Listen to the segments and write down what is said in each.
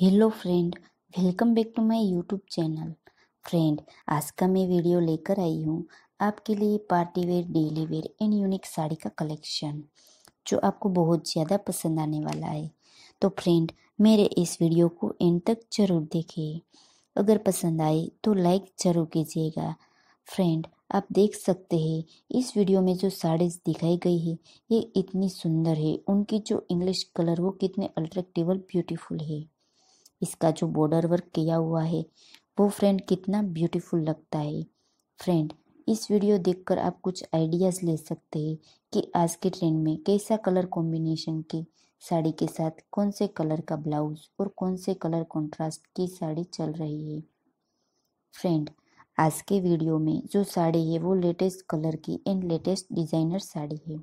Hello friend welcome back to my YouTube channel friend आज का मैं वीडियो लेकर आई हूँ आपके लिए party wear daily wear and unique sari का कलेक्शन जो आपको बहुत ज़्यादा पसंद आने वाला है तो फ्रेंड मेरे इस वीडियो को एंड तक जरूर देखें अगर पसंद आए तो लाइक ज़रूर कीजिएगा फ्रेंड आप देख सकते हैं इस वीडियो में जो साड़ीज दिखाई गई है ये इतनी सुंदर है उनकी जो इंग्लिश कलर वो कितने अल्ट्रेक्टिवल ब्यूटीफुल है इसका जो बॉर्डर वर्क किया हुआ है वो फ्रेंड कितना ब्यूटीफुल लगता है फ्रेंड इस वीडियो देखकर आप कुछ आइडियाज़ ले सकते हैं कि आज के ट्रेंड में कैसा कलर कॉम्बिनेशन की साड़ी के साथ कौन से कलर का ब्लाउज और कौन से कलर कंट्रास्ट की साड़ी चल रही है फ्रेंड आज के वीडियो में जो साड़ी है वो लेटेस्ट कलर की एंड लेटेस्ट डिज़ाइनर साड़ी है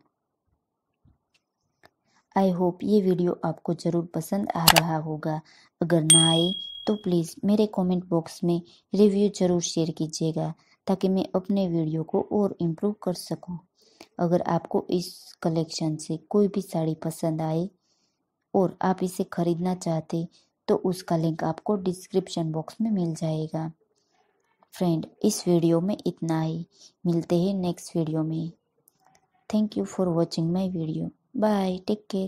आई होप ये वीडियो आपको ज़रूर पसंद आ रहा होगा अगर ना आए तो प्लीज़ मेरे कमेंट बॉक्स में रिव्यू ज़रूर शेयर कीजिएगा ताकि मैं अपने वीडियो को और इम्प्रूव कर सकूं। अगर आपको इस कलेक्शन से कोई भी साड़ी पसंद आए और आप इसे ख़रीदना चाहते तो उसका लिंक आपको डिस्क्रिप्शन बॉक्स में मिल जाएगा फ्रेंड इस वीडियो में इतना ही मिलते हैं नेक्स्ट वीडियो में thank you for watching my video Bye. Take care.